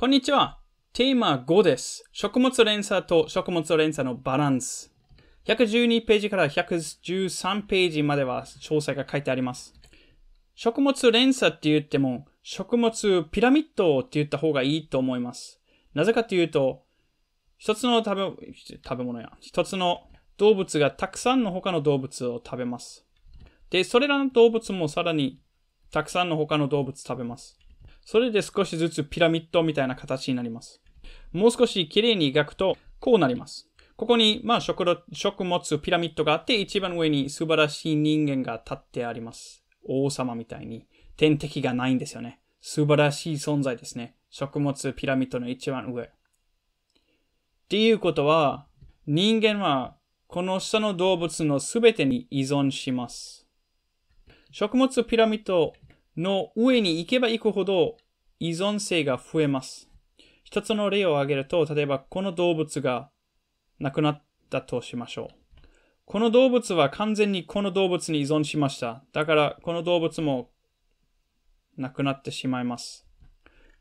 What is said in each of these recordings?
こんにちは。テーマ5です。食物連鎖と食物連鎖のバランス。112ページから113ページまでは詳細が書いてあります。食物連鎖って言っても、食物ピラミッドって言った方がいいと思います。なぜかというと、一つの食べ、食べ物や、一つの動物がたくさんの他の動物を食べます。で、それらの動物もさらにたくさんの他の動物食べます。それで少しずつピラミッドみたいな形になります。もう少し綺麗に描くと、こうなります。ここに、まあ、食食物ピラミッドがあって、一番上に素晴らしい人間が立ってあります。王様みたいに。天敵がないんですよね。素晴らしい存在ですね。食物ピラミッドの一番上。っていうことは、人間はこの下の動物の全てに依存します。食物ピラミッドの上に行けば行くほど依存性が増えます。一つの例を挙げると、例えばこの動物が亡くなったとしましょう。この動物は完全にこの動物に依存しました。だからこの動物も亡くなってしまいます。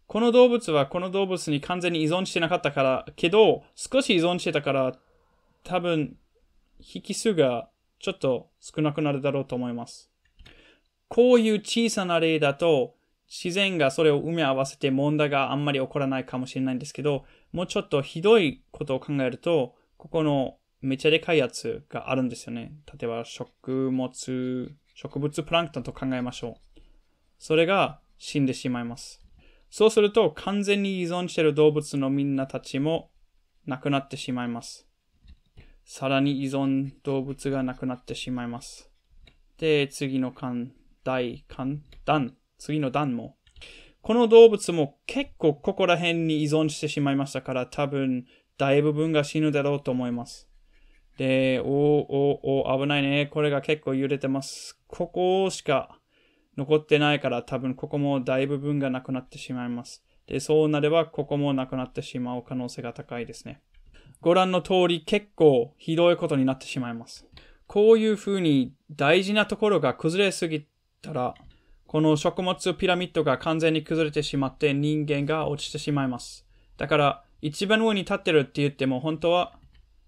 この動物はこの動物に完全に依存してなかったから、けど少し依存してたから、多分、引数がちょっと少なくなるだろうと思います。こういう小さな例だと、自然がそれを埋め合わせて問題があんまり起こらないかもしれないんですけど、もうちょっとひどいことを考えると、ここのめちゃでかいやつがあるんですよね。例えば食物、植物プランクトンと考えましょう。それが死んでしまいます。そうすると完全に依存している動物のみんなたちも亡くなってしまいます。さらに依存動物が亡くなってしまいます。で、次の間。大寒段、次の段も。この動物も結構ここら辺に依存してしまいましたから、多分大部分が死ぬだろうと思います。で、おおお危ないね。これが結構揺れてます。ここしか残ってないから、多分ここも大部分がなくなってしまいます。で、そうなれば、ここもなくなってしまう可能性が高いですね。ご覧の通り、結構ひどいことになってしまいます。こういう風に大事なところが崩れすぎて、ったら、この食物ピラミッドが完全に崩れてしまって人間が落ちてしまいます。だから、一番上に立ってるって言っても本当は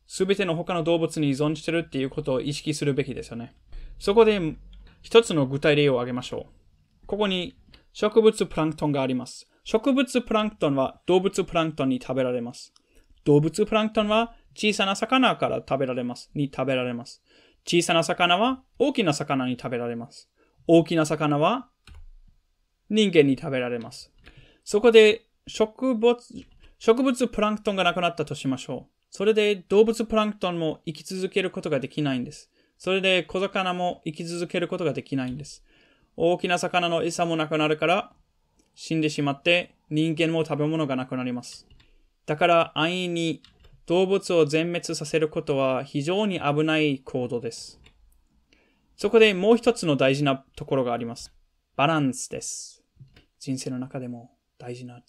全ての他の動物に依存してるっていうことを意識するべきですよね。そこで一つの具体例を挙げましょう。ここに植物プランクトンがあります。植物プランクトンは動物プランクトンに食べられます。動物プランクトンは小さな魚から食べられます。に食べられます。小さな魚は大きな魚に食べられます。大きな魚は人間に食べられます。そこで植物、植物プランクトンがなくなったとしましょう。それで動物プランクトンも生き続けることができないんです。それで小魚も生き続けることができないんです。大きな魚の餌もなくなるから死んでしまって人間も食べ物がなくなります。だから安易に動物を全滅させることは非常に危ない行動です。そこでもう一つの大事なところがあります。バランスです。人生の中でも大事な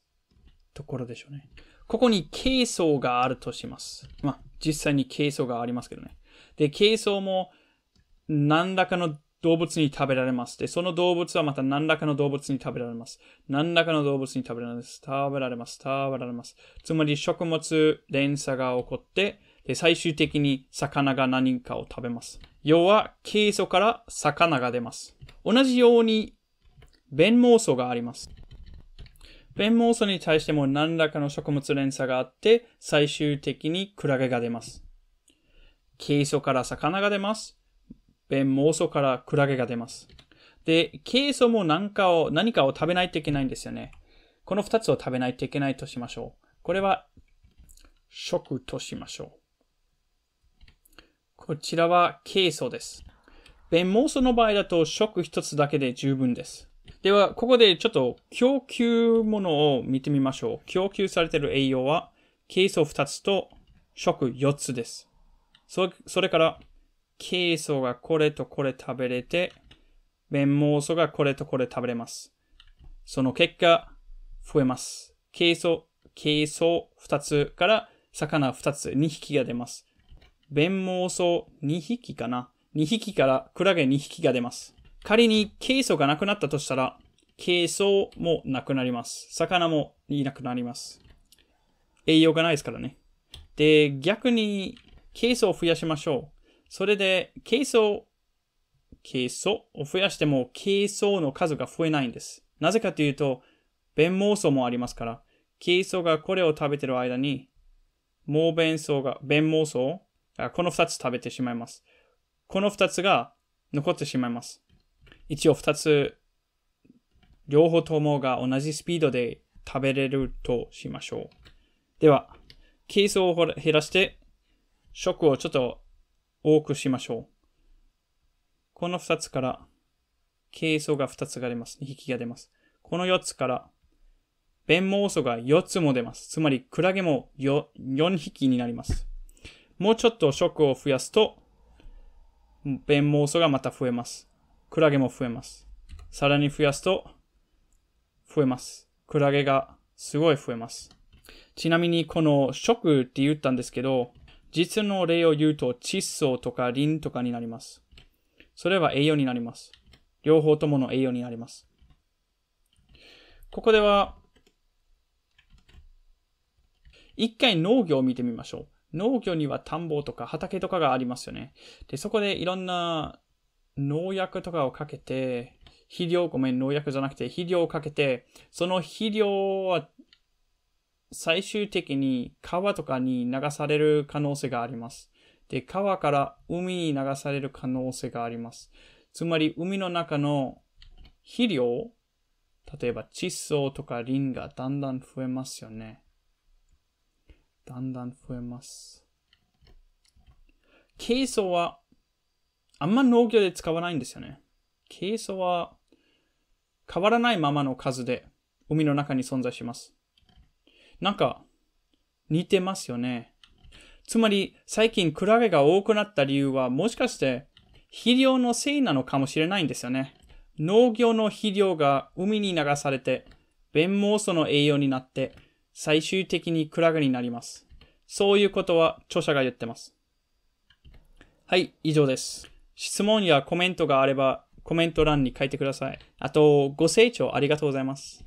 ところでしょうね。ここに係争があるとします。まあ、実際に係争がありますけどね。で、係争も何らかの動物に食べられます。で、その動物はまた何らかの動物に食べられます。何らかの動物に食べられます。食べられます。食べられます。つまり食物連鎖が起こって、最終的に魚が何かを食べます。要は、ケイ素から魚が出ます。同じように、弁毛素があります。弁毛素に対しても何らかの食物連鎖があって、最終的にクラゲが出ます。ケイ素から魚が出ます。弁毛素からクラゲが出ます。で、ケイ素も何かを、何かを食べないといけないんですよね。この二つを食べないといけないとしましょう。これは食としましょう。こちらはケイ素です。弁毛素の場合だと食一つだけで十分です。では、ここでちょっと供給ものを見てみましょう。供給されている栄養は、ケイ素二つと食四つです。そそれから、ケイ素がこれとこれ食べれて、弁毛素がこれとこれ食べれます。その結果、増えます。ケイ素、ケイ素二つから魚二つ二匹が出ます。弁毛草2匹かな。2匹からクラゲ2匹が出ます。仮にケイ素がなくなったとしたら、ケ素もなくなります。魚もいなくなります。栄養がないですからね。で、逆に、ケイ素を増やしましょう。それで、ケイ素、ケイ素を増やしても、ケイ素の数が増えないんです。なぜかというと、弁毛層もありますから、ケイ素がこれを食べてる間に、毛弁層が、弁毛層この2つ食べてしまいます。この2つが残ってしまいます。一応2つ、両方ともが同じスピードで食べれるとしましょう。では、ケースを減らして、食をちょっと多くしましょう。この2つから、ケースが2つが出ます。2匹が出ます。この4つから、弁毛素が4つも出ます。つまり、クラゲも四4匹になります。もうちょっと食を増やすと、弁毛素がまた増えます。クラゲも増えます。さらに増やすと、増えます。クラゲがすごい増えます。ちなみに、この食って言ったんですけど、実の例を言うと、窒素とかリンとかになります。それは栄養になります。両方ともの栄養になります。ここでは、一回農業を見てみましょう。農業には田んぼとか畑とかがありますよね。で、そこでいろんな農薬とかをかけて、肥料、ごめん、農薬じゃなくて肥料をかけて、その肥料は最終的に川とかに流される可能性があります。で、川から海に流される可能性があります。つまり、海の中の肥料、例えば窒素とかリンがだんだん増えますよね。だんだん増えます。ケイソは、あんま農業で使わないんですよね。ケイソは、変わらないままの数で、海の中に存在します。なんか、似てますよね。つまり、最近クラゲが多くなった理由は、もしかして、肥料のせいなのかもしれないんですよね。農業の肥料が海に流されて、弁毛素の栄養になって、最終的にクラゲになります。そういうことは著者が言ってます。はい、以上です。質問やコメントがあればコメント欄に書いてください。あと、ご清聴ありがとうございます。